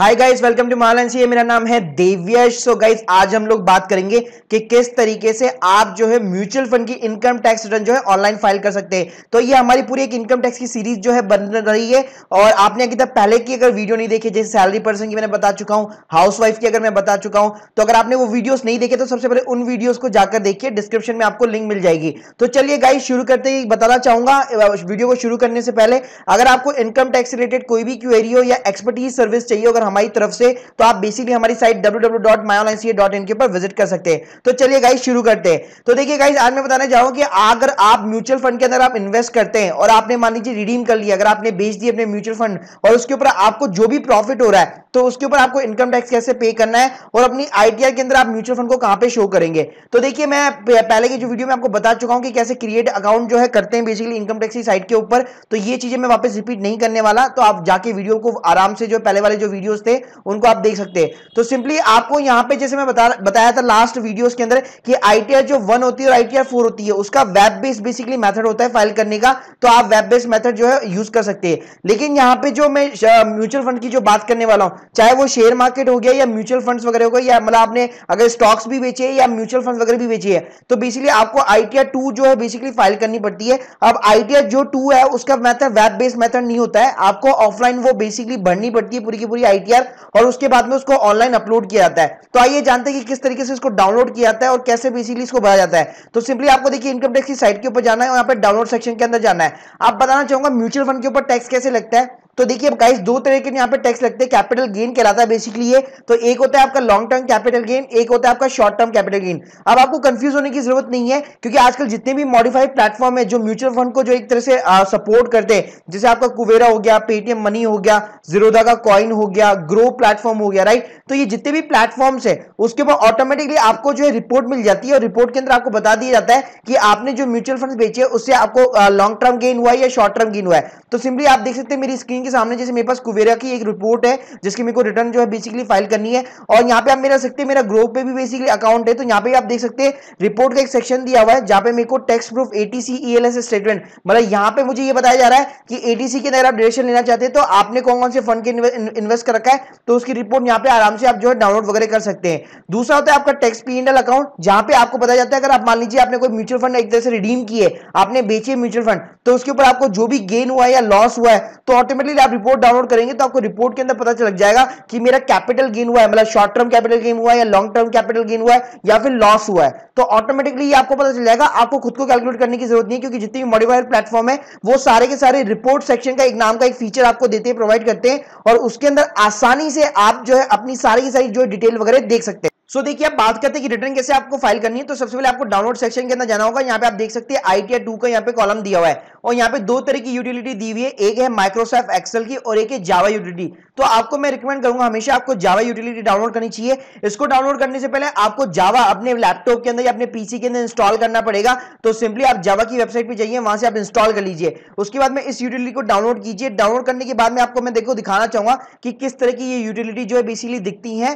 hi guys welcome to Malansi ये मेरा नाम है देव्यश सो गाइस आज हम लोग बात करेंगे कि किस तरीके से आप जो है म्यूचुअल फंड की इनकम टैक्स रिटर्न जो है ऑनलाइन फाइल कर सकते हैं तो ये हमारी पूरी एक इनकम टैक्स की सीरीज जो है बन रही है और आपने अभी तक पहले की अगर वीडियो नहीं देखी जैसे सैलरी पर्सन की मैंने बता चुका हूँ हाउस वाइफ की अगर मैं बता चुका हूँ तो अगर आपने वो वीडियोज नहीं देखे तो सबसे पहले उन वीडियोज को जाकर देखिए डिस्क्रिप्शन में आपको लिंक मिल जाएगी तो चलिए गाइज शुरू करते ही बताना चाहूंगा वीडियो को शुरू करने से पहले अगर आपको इनकम टैक्स रिलेटेड कोई भी क्वेरी हो या एक्सपर्टीज सर्विस चाहिए अगर हमारी तरफ से तो आप बेसिकली हमारी साइट www.myonlineca.in के ऊपर विजिट कर सकते हैं तो चलिए गाइस शुरू करते हैं तो देखिए गाइस आज मैं बताने जाऊँ कि अगर आप म्यूचुअल फंड के अंदर आप इन्वेस्ट करते हैं और आपने मान लीजिए रिडीम कर लिया अगर आपने बेच दिया अपने म्यूचुअल फंड और उसके ऊपर आपको जो भी प्रॉफिट हो रहा है तो उसके ऊपर आपको इनकम टैक्स कैसे पे करना है और अपनी आईटीआर के अंदर आप म्यूचुअल फंड को कहां पे शो करेंगे तो देखिए मैं पहले की जो वीडियो में आपको बता चुका हूं कि कैसे क्रिएट अकाउंट जो है करते हैं बेसिकली इनकम टैक्स की साइट के ऊपर तो ये चीजें मैं वापस रिपीट नहीं करने वाला तो आप जाके वीडियो को आराम से जो पहले वाले जो वीडियो वीडियोस थे उनको आप देख सकते हैं तो सिंपली आपको यहां पे जैसे मैं बता बताया था लास्ट वीडियोस के अंदर कि आईटीआर जो वन होती है और आईटीआर फोर होती है उसका वेब बेस्ड बेसिकली मेथड होता है फाइल करने का तो आप वेब बेस्ड मेथड जो है यूज कर सकते हैं लेकिन यहां पर जो मैं म्यूचुअल फंड की जो बात करने वाला हूं चाहे वो शेयर मार्केट हो गया या म्यूचुअल फंड वगैरह हो गया या मतलब आपने अगर स्टॉक्स भी बेचे या म्यूचुअल फंड वगैरह भी बेचे है तो बेसिकली आपको आईटीआर टू जो है बेसिकली फाइल करनी पड़ती है अब आईटीआर जो टू है उसका मैथड वेब बेस्ड मैथड नहीं होता है आपको ऑफलाइन वो बेसिकली भरनी पड़ती है पूरी की पूरी आई आईटीआर और उसके बाद में उसको ऑनलाइन अपलोड किया जाता है तो आइए जानते हैं कि किस तरीके से इसको डाउनलोड किया जाता है और कैसे बेसिकली इसको भरा जाता है तो सिंपली आपको देखिए इनकम टैक्स की साइट के ऊपर जाना है और यहाँ पर डाउनलोड सेक्शन के अंदर जाना है आप बताना चाहूंगा म्यूचुअल फंड के ऊपर टैक्स कैसे लगता है तो देखिए अब गाइस दो तरह के यहाँ पे टैक्स लगते हैं कैपिटल गेन कहलाता है बेसिकली ये तो एक होता है आपका लॉन्ग टर्म कैपिटल गेन एक होता है आपका शॉर्ट टर्म कैपिटल गेन अब आपको कंफ्यूज होने की जरूरत नहीं है क्योंकि आजकल जितने भी मॉडिफाइड प्लेटफॉर्म है जो म्यूचुअल फंड को जो एक तरह से सपोर्ट करते हैं जैसे आपका कुवेरा हो गया पेटीएम मनी हो गया जीरोदा का कॉइन हो गया ग्रो प्लेटफॉर्म हो गया राइट तो ये जितने भी प्लेटफॉर्म्स है उसके ऊपर ऑटोमेटिकली आपको जो है रिपोर्ट मिल जाती है और रिपोर्ट के अंदर आपको बता दिया जाता है कि आपने जो म्यूचुअल फंड बेचे उससे आपको लॉन्ग टर्म गेन हुआ है या शॉर्ट टर्म गेन हुआ है तो सिंपली आप देख सकते हैं मेरी स्क्रीन के सामने जैसे मेरे पास कुवेरा की एक रिपोर्ट है जिसकी मेरे को रिटर्न जो है बेसिकली फाइल करनी है और यहाँ पे आप मेरा सकते हैं मेरा ग्रोप पे भी बेसिकली अकाउंट है तो यहाँ पे आप देख सकते हैं रिपोर्ट का एक सेक्शन दिया हुआ है जहाँ पे मेरे को tax proof etc ELSS statement मतलब यहाँ पे मुझे ये बताया जा रहा है कि एटीसी के अंदर आप ड्यूरेशन लेना चाहते हैं तो आपने कौन कौन से फंड के इन्वेस्ट कर रखा है तो उसकी रिपोर्ट यहाँ पे आराम से आप जो है डाउनलोड वगैरह कर सकते हैं दूसरा होता है आपका टेक्स पी अकाउंट जहाँ पे आपको बताया जाता है अगर आप मान लीजिए आपने कोई म्यूचुअल फंड एक तरह से रिडीम किए आपने बेचे म्यूचुअल फंड तो उसके ऊपर आपको जो भी गेन हुआ है या लॉस हुआ है तो ऑटोमेटिकली जब आप रिपोर्ट डाउनलोड करेंगे तो आपको रिपोर्ट के अंदर पता चल जाएगा कि मेरा कैपिटल गेन हुआ है मतलब शॉर्ट टर्म कैपिटल गेन हुआ है या लॉन्ग टर्म कैपिटल गेन हुआ है या फिर लॉस हुआ है तो ऑटोमेटिकली आपको पता चल जाएगा आपको खुद को कैलकुलेट करने की जरूरत नहीं है क्योंकि जितनी भी मॉडिफाइड प्लेटफॉर्म है वो सारे के सारे रिपोर्ट सेक्शन का एक नाम का एक फीचर आपको देते हैं प्रोवाइड करते हैं और उसके अंदर आसानी से आप जो है अपनी सारी की सारी जो डिटेल वगैरह देख सकते हैं सो देखिए आप बात करते हैं कि रिटर्न कैसे आपको फाइल करनी है तो सबसे पहले आपको डाउनलोड सेक्शन के अंदर जाना होगा यहाँ पे आप देख सकते हैं आई टी टू का यहाँ पे कॉलम दिया हुआ है और यहाँ पे दो तरह की यूटिलिटी दी हुई है एक है माइक्रोसॉफ्ट एक्सेल की और एक है जावा यूटिलिटी तो आपको मैं रिकमेंड करूंगा हमेशा आपको जावा यूटिलिटी डाउनलोड करनी चाहिए इसको डाउनलोड करने से पहले आपको जावा अपने लैपटॉप के अंदर या अपने पीसी के अंदर इंस्टॉल करना पड़ेगा तो सिंपली आप जावा की वेबसाइट पर जाइए वहां से आप इंस्टॉल कर लीजिए उसके बाद में इस यूटिलिटी को डाउनलोड कीजिए डाउनलोड करने के बाद में आपको मैं देखो दिखाना चाहूंगा कि किस तरह की ये यूटिलिटी जो है बेसिकली दिखती है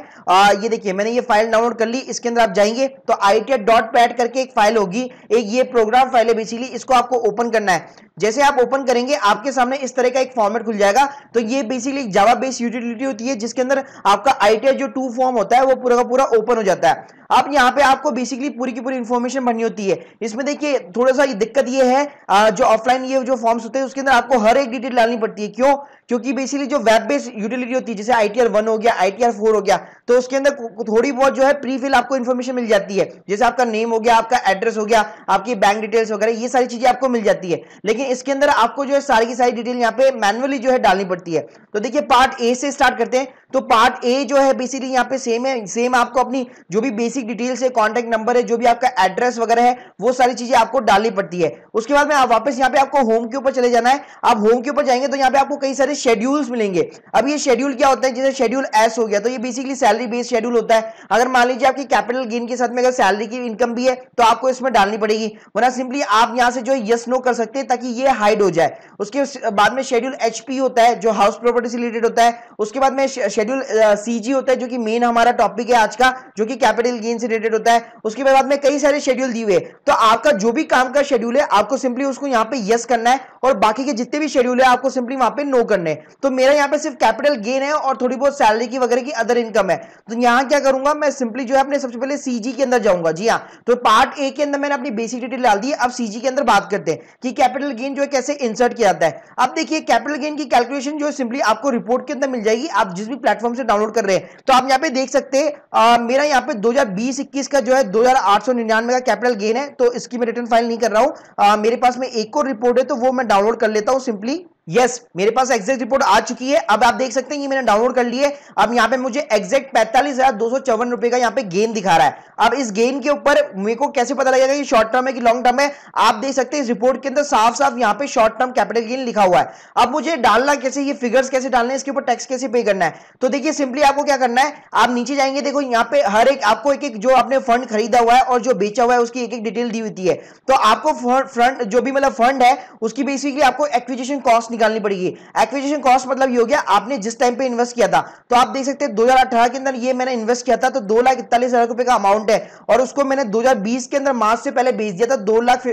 ये देखिए मैंने ये फाइल फाइल डाउनलोड कर ली इसके अंदर आप जाएंगे तो आई डॉट पैट करके एक फाइल होगी एक ये प्रोग्राम फाइल है बेसिकली इसको आपको ओपन करना है जैसे आप ओपन करेंगे आपके सामने इस तरह का एक फॉर्मेट खुल जाएगा तो ये बेसिकली जावा बेस्ड यूटिलिटी होती है जिसके अंदर आपका आई जो टू फॉर्म होता है वो पूरा का पूरा ओपन हो जाता है अब यहाँ पे आपको बेसिकली पूरी की पूरी इन्फॉर्मेशन भरनी होती है इसमें देखिए थोड़ा सा दिक्कत ये है जो ऑफलाइन ये जो फॉर्म्स होते हैं उसके अंदर आपको हर एक डिटेल डालनी पड़ती है क्यों क्योंकि बेसिकली जो वेब बेस्ड यूटिलिटी होती है जैसे आर वन हो गया आर फोर हो गया तो उसके अंदर थोड़ी बहुत जो है प्रीफिल आपको इन्फॉर्मेशन मिल जाती है जैसे आपका नेम हो गया आपका एड्रेस हो गया आपकी बैंक डिटेल्स वगैरह ये सारी चीजें आपको मिल जाती है लेकिन इसके अंदर आपको जो है सारी की सारी डिटेल यहाँ पे मैनुअली जो है डालनी पड़ती है तो देखिए पार्ट ए से स्टार्ट करते हैं तो पार्ट ए जो है बेसिकली यहाँ पे सेम है सेम आपको अपनी जो भी बेसिक डिटेल्स है कॉन्टेक्ट नंबर है जो भी आपका एड्रेस वगैरह है वो सारी चीजें आपको डालनी पड़ती है उसके बाद में आप वापस यहाँ पे आपको होम के ऊपर चले जाना है आप होम के ऊपर जाएंगे तो यहाँ पे आपको कई सारे शेड्यूल्स मिलेंगे अब ये शेड्यूल क्या होता है जैसे शेड्यूल एस हो गया तो ये बेसिकली सैलरी बेस्ड शेड्यूल होता है अगर मान लीजिए आपकी कैपिटल गेन के साथ में अगर सैलरी की इनकम भी है तो आपको इसमें डालनी पड़ेगी वरना सिंपली आप यहाँ से जो है यस नो कर सकते हैं ताकि ये हाइड हो जाए उसके बाद में शेड्यूल एचपी होता है जो हाउस प्रॉपर्टी से रिलेटेड होता है उसके बाद में शेड्यूल सीजी uh, होता है जो कि मेन हमारा टॉपिक है आज का जो कि कैपिटल गेन से रिलेटेड होता है उसके बाद में कई सारे शेड्यूल दिए हुए तो आपका जो भी काम का शेड्यूल है आपको सिंपली उसको यहाँ पे यस करना है और बाकी के जितने भी शेड्यूल है आपको सिंपली वहां पे नो करने तो मेरा यहाँ पे सिर्फ कैपिटल गेन है और थोड़ी बहुत सैलरी की वगैरह की अदर इनकम है तो यहाँ क्या करूंगा मैं सिंपली जो है अपने सबसे पहले सीजी के अंदर जाऊंगा जी हाँ तो पार्ट ए के अंदर मैंने अपनी बेसिक डिटेल डाल दी अब सीजी के अंदर बात करते हैं कि कैपिटल गेन जो है कैसे इंसर्ट किया जाता है अब देखिए कैपिटल गेन की कैलकुलेशन जो है सिंपली आपको रिपोर्ट के अंदर मिल जाएगी आप जिस भी प्लेटफॉर्म से डाउनलोड कर रहे हैं तो आप यहाँ पे देख सकते हैं मेरा यहाँ पे 2020 का जो है 2899 का कैपिटल गेन है तो इसकी मैं रिटर्न फाइल नहीं कर रहा हूँ मेरे पास में एक और रिपोर्ट है तो वो मैं डाउनलोड कर लेता हूँ सिंपली यस yes, मेरे पास एग्जैक्ट रिपोर्ट आ चुकी है अब आप देख सकते हैं ये मैंने डाउनलोड कर लिए अब यहाँ पे मुझे एग्जैक्ट पैंतालीस हजार दो सौ चौवन रुपए का यहाँ पे गेन दिखा रहा है अब इस गेन के ऊपर मेरे को कैसे पता लगेगा कि शॉर्ट टर्म है कि लॉन्ग टर्म है आप देख सकते हैं इस रिपोर्ट के अंदर साफ साफ यहाँ पे शॉर्ट टर्म कैपिटल गेन लिखा हुआ है अब मुझे डालना कैसे ये फिगर्स कैसे डालना है इसके ऊपर टैक्स कैसे पे करना है तो देखिए सिंपली आपको क्या करना है आप नीचे जाएंगे देखो यहाँ पे हर एक आपको एक एक जो आपने फंड खरीदा हुआ है और जो बेचा हुआ है उसकी एक एक डिटेल दी हुई है तो आपको फंड जो भी मतलब फंड है उसकी बेसिकली आपको एक्विजिशन कॉस्ट निकालनी पड़ेगी एक्विजिशन कॉस्ट मतलब ये हो गया आपने जिस टाइम पे इन्वेस्ट किया था तो आप देख सकते हैं दो हजार अठारह के अंदर ये मैंने इन्वेस्ट किया था तो दो लाख इकतालीस हजार रुपए का अमाउंट है और उसको मैंने दो हजार बीस के अंदर मार्च से पहले बेच दिया था दो लाख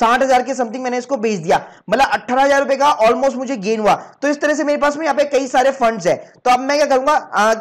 साठ हजार के समथिंग मैंने इसको बेच दिया मतलब अठारह हजार रुपए का ऑलमोस्ट मुझे गेन हुआ तो इस तरह से मेरे पास में यहाँ पे कई सारे फंड है तो अब मैं क्या करूंगा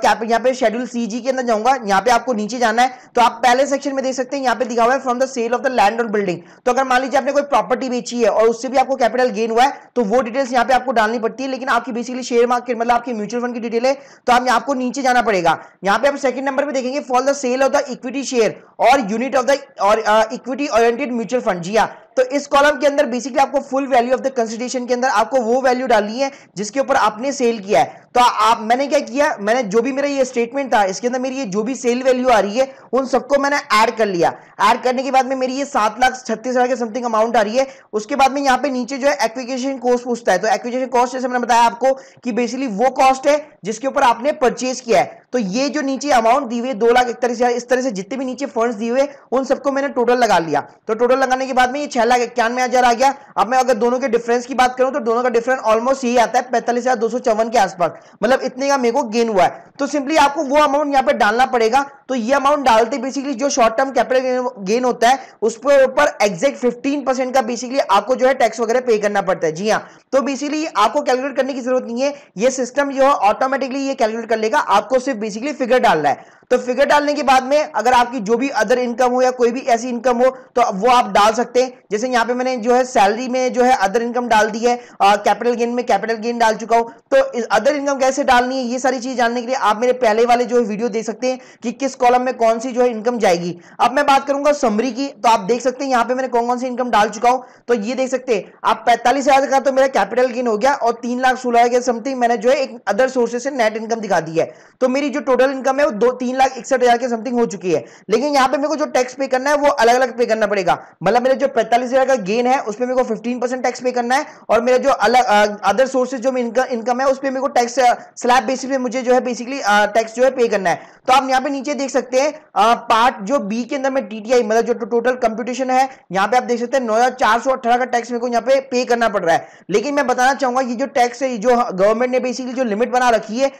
यहाँ पे शेड्यूल सीजी के अंदर जाऊंगा यहाँ पे आपको नीचे जाना है तो आप पहले सेक्शन में देख सकते हैं यहाँ पे दिखा हुआ है from the sale of the land और बिल्डिंग तो अगर मान लीजिए आपने कोई प्रॉपर्टी बेची है और उससे भी आपको कैपिटल गेन हुआ है तो वो डिटेल्स यहाँ पे आपको डालनी पड़ती है लेकिन आपकी बेसिकली शेयर मार्केट मतलब आपकी म्यूचुअल फंड की डिटेल है तो आप आपको नीचे जाना पड़ेगा यहाँ पे आप सेकंड नंबर पे देखेंगे for the sale of the equity share और यूनिट ऑफ द और इक्विटी ओरियंटेड म्यूचुअल फंड जी हाँ तो इस कॉलम के अंदर बेसिकली आपको full value of the consideration के अंदर आपको वो वैल्यू डालनी है जिसके ऊपर आपने सेल किया है तो आप मैंने क्या किया मैंने जो भी मेरा ये स्टेटमेंट था इसके अंदर मेरी ये जो भी सेल वैल्यू आ रही है उन सबको मैंने ऐड कर लिया ऐड करने के बाद में मेरी ये सात लाख छत्तीस हजार के समथिंग अमाउंट आ रही है उसके बाद में यहाँ पे नीचे जो है एक्विकेशन कॉस्ट पूछता है तो एक्विकेशन कॉस्ट जैसे मैंने बताया आपको कि बेसिकली वो कॉस्ट है जिसके ऊपर आपने परचेज किया है तो ये जो नीचे अमाउंट दी हुई दो लाख इकतालीस हज़ार इस तरह से जितने भी नीचे फंड्स दिए हुए उन सबको मैंने टोटल लगा लिया तो टोटल लगाने के बाद में ये छह लाख इक्यानवे हज़ार आ गया अब मैं अगर दोनों के डिफरेंस की बात करूं तो दोनों का डिफरेंस ऑलमोस्ट यही आता है पैंतालीस हज़ार दो सौ चौवन के आसपास मतलब इतने का मेरे को गेन हुआ है तो सिंपली आपको वो अमाउंट यहाँ पर डालना पड़ेगा तो ये अमाउंट डालते बेसिकली जो शॉर्ट टर्म कैपिटल गेन होता है उस पर ऊपर एग्जैक्ट फिफ्टीन परसेंट का बेसिकली आपको जो है टैक्स वगैरह पे करना पड़ता है जी हाँ तो बेसिकली आपको कैलकुलेट करने की जरूरत नहीं है ये सिस्टम जो है ऑटोमेटिकली ये कैलकुलेट कर लेगा आपको सिर्फ बेसिकली फिगर डालना है तो फिगर डालने के बाद में अगर आपकी जो भी अदर इनकम हो या कोई भी ऐसी इनकम हो तो वो आप डाल सकते हैं जैसे यहां पे मैंने जो है सैलरी में जो है अदर इनकम डाल दी है कैपिटल गेन में कैपिटल गेन डाल चुका हूं तो अदर इनकम कैसे डालनी है ये सारी चीज जानने के लिए आप मेरे पहले वाले जो है वीडियो देख सकते हैं कि किस कॉलम में कौन सी जो है इनकम जाएगी अब मैं बात करूंगा समरी की तो आप देख सकते हैं यहां पर मैंने कौन कौन सी इनकम डाल चुका हूँ तो ये देख सकते हैं आप पैंतालीस हजार का तो मेरा कैपिटल गेन हो गया और तीन लाख सोलह समथिंग मैंने जो है एक अदर सोर्सेज से नेट इनकम दिखा दी है तो मेरी जो टोटल इनकम है वो दो तीन लाख इकसठ हजार के समथिंग हो चुकी है लेकिन यहाँ पे मेरे को जो टैक्स पे करना है वो अलग अलग पे करना पड़ेगा मतलब मेरे जो पैंतालीस हजार का गेन है उसमें मेरे को फिफ्टीन परसेंट टैक्स पे करना है और मेरे जो अलग अदर सोर्सेज जो इनकम है उस पर मेरे को टैक्स स्लैब बेसिस पे मुझे जो है बेसिकली टैक्स जो है पे करना है तो आप यहाँ पे नीचे देख सकते हैं पार्ट जो बी के अंदर में टीटीआई मतलब जो टोटल कंप्यूटेशन है यहाँ पे आप देख सकते हैं नौ हजार का टैक्स मेरे को यहाँ पे पे करना पड़ रहा है लेकिन मैं बताना चाहूंगा ये जो टैक्स है जो गवर्नमेंट ने बेसिकली जो लिमिट बना रखी है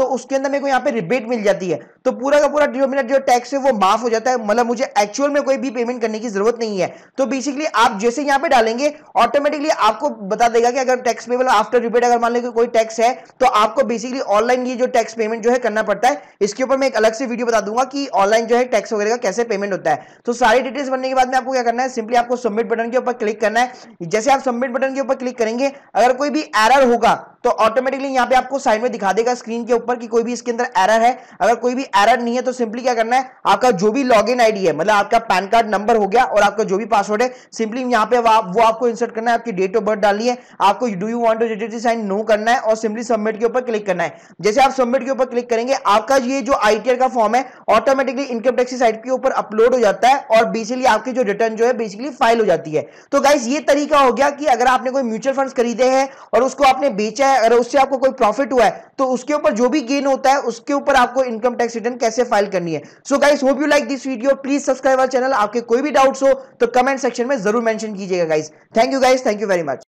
तो उसके अंदर मेरे को यहाँ पे रिबेट मिल जाती है तो पूरा का पूरा डिनोमिनेट जो टैक्स है वो माफ हो जाता है मतलब मुझे एक्चुअल में कोई भी पेमेंट करने की जरूरत नहीं है तो बेसिकली आप जैसे यहाँ पे डालेंगे ऑटोमेटिकली आपको बता देगा कि अगर टैक्स पेबल आफ्टर रिपेट अगर मान लो कोई टैक्स है तो आपको बेसिकली ऑनलाइन ये जो टैक्स पेमेंट जो है करना पड़ता है इसके ऊपर मैं एक अलग से वीडियो बता दूंगा कि ऑनलाइन जो है टैक्स वगैरह का कैसे पेमेंट होता है तो सारी डिटेल्स बनने के बाद में आपको क्या करना है सिंपली आपको सबमिट बटन के ऊपर क्लिक करना है जैसे आप सबमिट बटन के ऊपर क्लिक करेंगे अगर कोई भी एरर होगा तो ऑटोमेटिकली यहां पे आपको साइड में दिखा देगा स्क्रीन के ऊपर कि कोई भी इसके अंदर एरर है अगर कोई भी एरर नहीं है तो सिंपली क्या करना है आपका जो भी लॉग इन है मतलब आपका पैन कार्ड नंबर हो गया और आपका जो भी पासवर्ड है सिंपली यहाँ पे वो आपको इंसर्ट करना है आपकी डेट ऑफ बर्थ डालनी है आपको do you want to relative sign now करना है और सिंपली सबमिट के ऊपर क्लिक करना है जैसे आप सबमिट के ऊपर क्लिक करेंगे आपका ये जो आईटीआर का फॉर्म है ऑटोमेटिकली इनकम टैक्स की साइट के ऊपर अपलोड हो जाता है और बेसिकली आपकी जो रिटर्न जो है बेसिकली फाइल हो जाती है तो गाइज ये तरीका हो गया कि अगर आपने कोई म्यूचुअल फंड खरीदे हैं और उसको आपने बेचा है अगर उससे आपको कोई प्रॉफिट हुआ है तो उसके ऊपर जो भी गेन होता है उसके ऊपर आपको इनकम टैक्स रिटर्न कैसे फाइल करनी है so guys hope you like this video please subscribe our channel आपके कोई भी डाउट्स हो तो कमेंट सेक्शन में जरूर मेंशन कीजिएगा guys thank you guys thank you very much